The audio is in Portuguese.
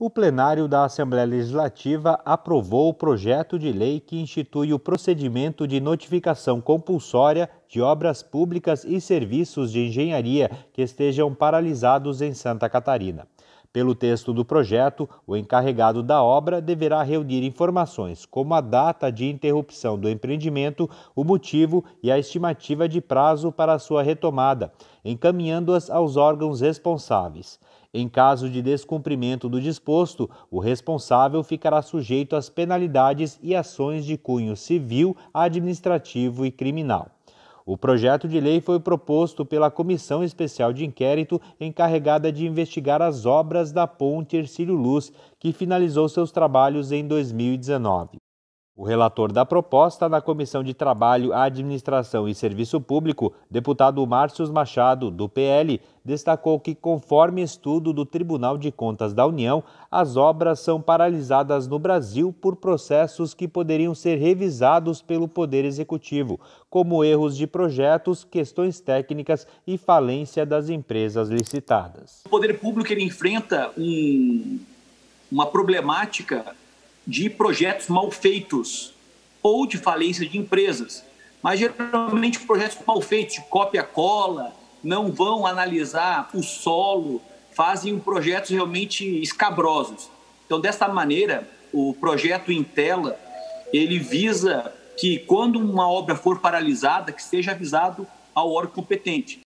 O plenário da Assembleia Legislativa aprovou o projeto de lei que institui o procedimento de notificação compulsória de obras públicas e serviços de engenharia que estejam paralisados em Santa Catarina. Pelo texto do projeto, o encarregado da obra deverá reunir informações como a data de interrupção do empreendimento, o motivo e a estimativa de prazo para sua retomada, encaminhando-as aos órgãos responsáveis. Em caso de descumprimento do disposto, o responsável ficará sujeito às penalidades e ações de cunho civil, administrativo e criminal. O projeto de lei foi proposto pela Comissão Especial de Inquérito encarregada de investigar as obras da Ponte Ercílio Luz, que finalizou seus trabalhos em 2019. O relator da proposta na Comissão de Trabalho, Administração e Serviço Público, deputado Márcios Machado, do PL, destacou que, conforme estudo do Tribunal de Contas da União, as obras são paralisadas no Brasil por processos que poderiam ser revisados pelo Poder Executivo, como erros de projetos, questões técnicas e falência das empresas licitadas. O Poder Público enfrenta um, uma problemática de projetos mal feitos ou de falência de empresas. Mas geralmente projetos mal feitos, de cópia-cola, não vão analisar o solo, fazem projetos realmente escabrosos. Então, desta maneira, o projeto em tela, ele visa que quando uma obra for paralisada, que seja avisado ao órgão competente.